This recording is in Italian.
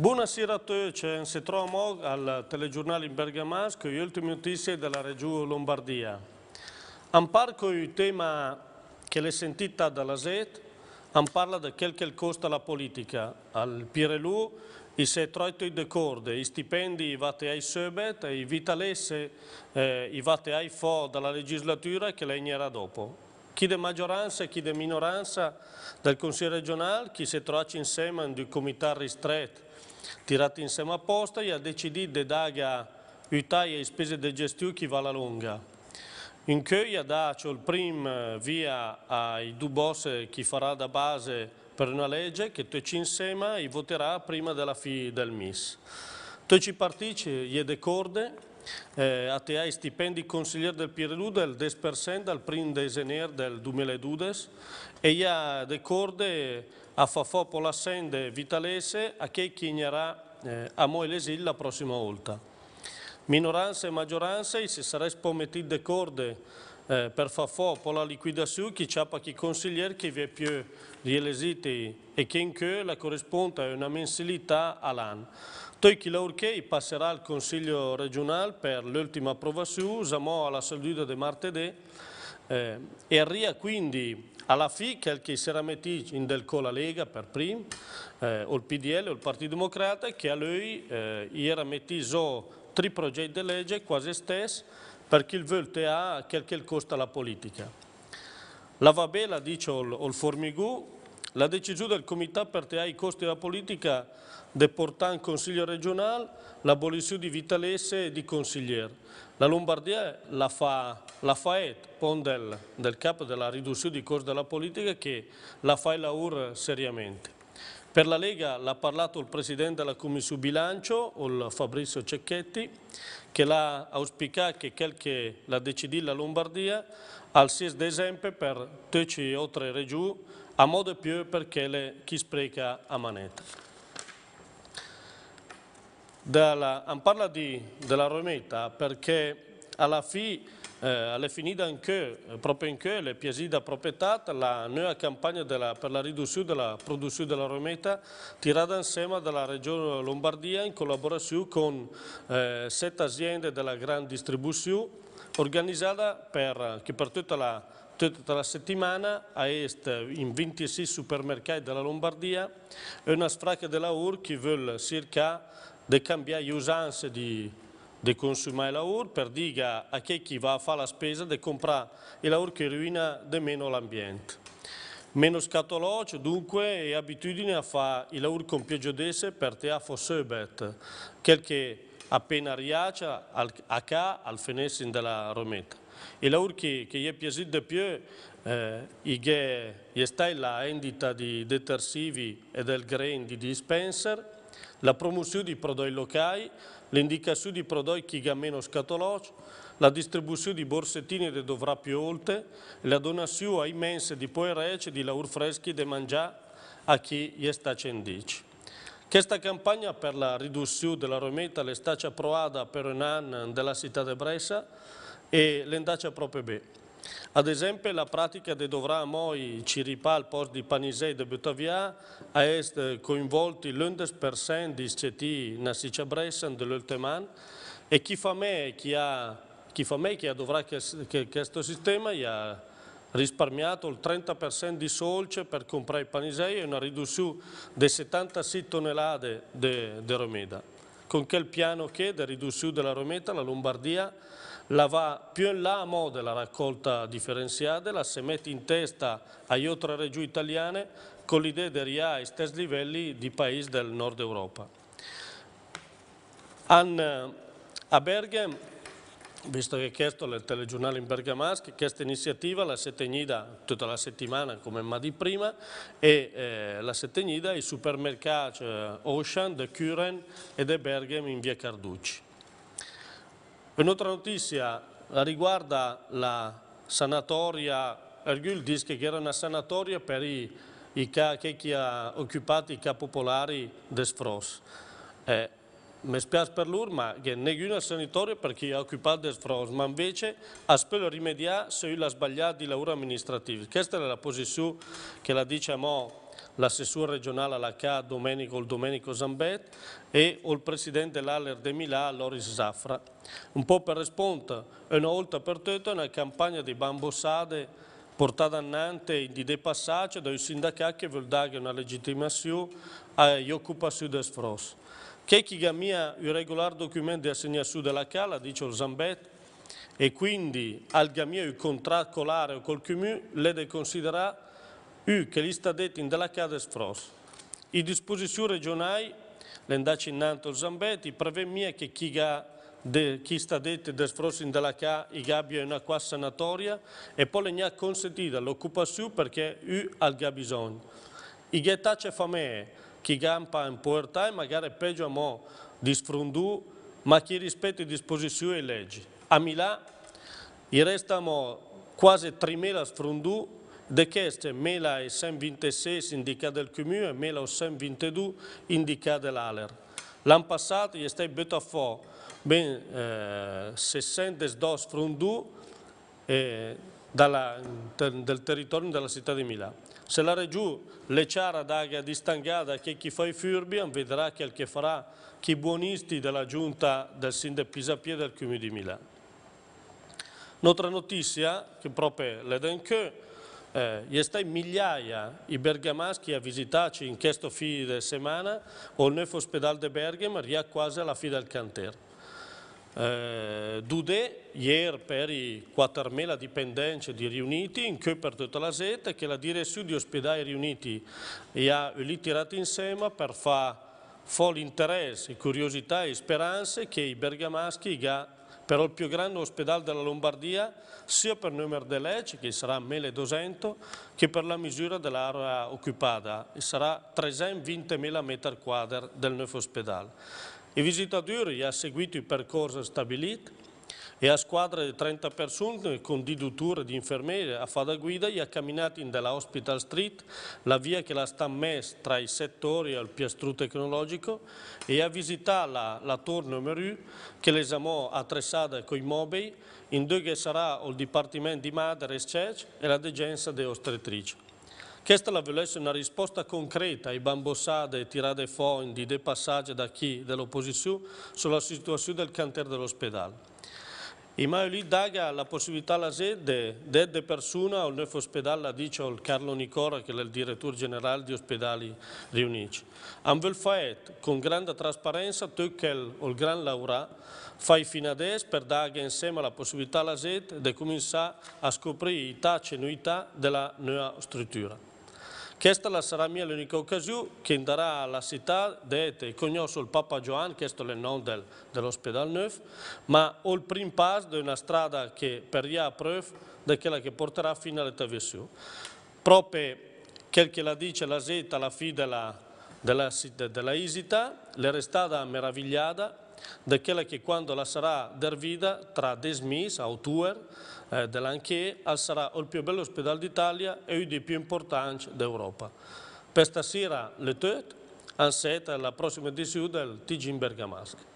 Buonasera a tutti, ci troviamo al telegiornale in Bergamasco, le ultime notizie della Regione Lombardia. Un parco il tema che l'è sentita dalla ZET, un parla di quel che costa la politica. Al Pirelù i è trovato i decorde, i stipendi i vate ai Söbet, i vitalesse eh, i vate ai FO dalla legislatura che lei era dopo chi di maggioranza e chi di minoranza del Consiglio regionale, chi si trova insieme in un comitato ristretto, tirato insieme apposta, e ha deciso di dare aiutare le spese di gestione che va alla lunga. In Coglia dato il primo via ai due boss che farà da base per una legge che tutti insieme e voterà prima della fine del MIS. Teci partici, jede corde, eh, ATI stipendi consigliere del PRLU del 10% dal prim desener del 2002 e ia de corde a fafò po la sende vitalese a che chignerà eh, a moi l'esil la prossima volta. Minoranze e maggioranze, se sarei spometti de corde eh, per fafò po la liquidazione chi ci ciappa chi consigliere che vi è più di rielesiti e chi in che la corrisponde a una mensilità all'anno. Toichi Laurchei passerà al Consiglio regionale per l'ultima approvazione, siamo alla seduta di martedì eh, e arriva quindi alla FI che si era messo in del Cola Lega per prima, eh, o il PDL o il Partito Democratico, che a lui eh, era messo tre progetti di legge quasi stessi per chi vuole a quel che costa la politica. La Vabela dice il, al Formigù la decisione del Comitato per tirare i costi della politica deporta in Consiglio regionale l'abolizione di Vitalesse e di consigliere. La Lombardia la fa, la fa et, pon del, del capo della riduzione di costi della politica che la fa e la UR seriamente. Per la Lega l'ha parlato il Presidente della Commissione Bilancio, Fabrizio Cecchetti, che l'ha auspicato che qualche la decidì la Lombardia al 6 dicembre per 10 altre regioni, a modo più perché le chi spreca a manetta. Dalla, parla di, della Rometa perché alla fine alla eh, fine anche, euh, proprio anche, le piasida proprietà, la nuova campagna della, per la riduzione della produzione della rometa tirata insieme dalla Regione Lombardia in collaborazione con eh, sette aziende della grande distribuzione organizzata per, che per tutta la, tutta la settimana a est in 26 supermercati della Lombardia una sfracca della UR che vuole circa cambiare le usanze di de consumar l'aur per dire a chi va a fare la spesa di comprare l'aur che ruina di meno l'ambiente. Meno scatoloccio, dunque, e abitudine a fare l'aur con più d'esse per te a fossebet, quel che appena riaccia a ca al fenessin della rometta. E l'aur che, che gli è piaciuto di più eh, gli è stata la vendita di detersivi e del grain di dispenser la promozione di prodotti locali, l'indicazione di prodotti che ha meno scatoloci, la distribuzione di borsettini che dovrà più oltre, la donazione a immense di e di laur freschi da mangiare a chi gli sta cendici. Questa campagna per la riduzione della rometta è stata approvata per un anno della città di Brescia e l'endaccia proprio bene. Ad esempio la pratica di Dovrà Moi, al posto di Panisei e Butavia ha coinvolto coinvolti l'11% di CT Nassicia Bressan dell'Ulteman e chi fa me chi ha chi fa me chi ha dovrà che, questo sistema gli ha risparmiato il 30% di solce per comprare i panisei e una riduzione di 76 tonnellate di romeda. Con quel piano che di riduzione della romeda, la Lombardia la va più in là a mode la raccolta differenziata, la si mette in testa agli altre regioni italiane con l'idea di arrivare ai stessi livelli di paesi del nord Europa. An, eh, a Bergen, visto che è chiesto nel telegiornale in bergamaschi, questa iniziativa la si è tenuta tutta la settimana come ma di prima e eh, la si è tenuta ai supermercati Ocean, eh, De Curen e De Berghem in via Carducci. Un'altra notizia riguarda la sanatoria Ergül Erguldis, che era una sanatoria per i, i che chi ha occupato i capopolari d'Esfros. Eh, mi spiace per lui, ma che non è una sanatoria per chi ha occupato d'Esfros, ma invece ha spero rimediare se lui l'ha sbagliato di lavoro amministrativo. Questa è la posizione che la dice a mo' l'assessore regionale alla CA Domenico, Domenico Zambet e il presidente dell'Aller de Milà Loris Zafra. Un po' per rispondere, una volta per tutto, una campagna di bambossade portata annante di depassaggio dai sindacati che vuol dare una legittimazione agli occupazioni del FROS. Che chi gammia il regolare documento di assegnazione della CA, dice il Zambet, e quindi al gammia il contratto colare o col CUMU, le considera U che gli sta in della Cades Fros. I disposizioni regionali, l'endaci innanto il Zambetti, prevemia che chi ha de, chi sta detto del in della CA i gabbia in acqua sanatoria e poi ne ha consentito l'occupazione perché u al bisogno. I ghettacce fame, chi gampa in povertà e magari peggio a mo di sfrondù, ma chi rispetta disposizioni e leggi. A Milà i restano quasi 3.000 sfrondù De queste mela e 126 indicate del Comune e mela 122 indicate dell'ALER. L'anno passato è stato bettato ben eh, 62 frondù eh, del, territorio della città di Milano. Se la Reggiù le ciara d'aga distangata che chi fa i furbi vedrà quel che farà chi buonisti della giunta del sindaco Pisapia del Comune di Milano. Un'altra notizia, che proprio le denque, eh, gli stai migliaia i bergamaschi a visitarci in questo fine de settimana o nel ospedale di Bergamo, ria quasi alla fine del canter. Eh, Dudè, ieri per i 4.000 dipendenti di riuniti, in cui per tutta la sete, che la direzione di ospedali riuniti li ha li tirati insieme per fare l'interesse, curiosità e speranze che i bergamaschi hanno però il più grande ospedale della Lombardia, sia per numero di leggi, che sarà 1200, che per la misura dell'area occupata, e sarà 320.000 m2 del nuovo ospedale. I visitatori hanno seguito il percorso stabilito e a squadre di 30 persone con diduture di infermieri a fare da guida e a camminare in della Hospital Street, la via che la sta messa tra i settori al piastru tecnologico e a visitare la, la Torne Meru che l'esamò attrezzata con i mobili in due che sarà il Dipartimento di Madre e Church e la degenza di ostetrice. Questa la volesse una risposta concreta ai bambossate tirate fuori di depassaggi da chi dell'opposizione sulla situazione del canter dell'ospedale. In maior lì daga la possibilità alla sede, dede persone, al nef ospedale la dice il Carlo Nicora che è il direttore generale di ospedali riunici. Anvel faet, con grande trasparenza, tu che il gran laurea, fai fino adesso per dare insieme la possibilità alla sede di cominciare a scoprire i e le nuità della nuova struttura. Questa sarà la mia l'unica occasione che darà alla città dette conosco il Papa Giovanni, questo è il nome del, dell'ospedale Neuf, ma ho il primo passo di una strada che per gli approve di quella che porterà fino alle TVSU. Proprio quel che la dice la Z la fine della, della, della Isita, l'è restata meravigliata da daquela che quando ela sarà dervida tra 10 mesi, 8 ore, eh, dell'Anche, sarà il più bello ospedale d'Italia e uno dei più importanti d'Europa. Per stasera le 8, ansetta la prossima edizione del TG in Bergamasca.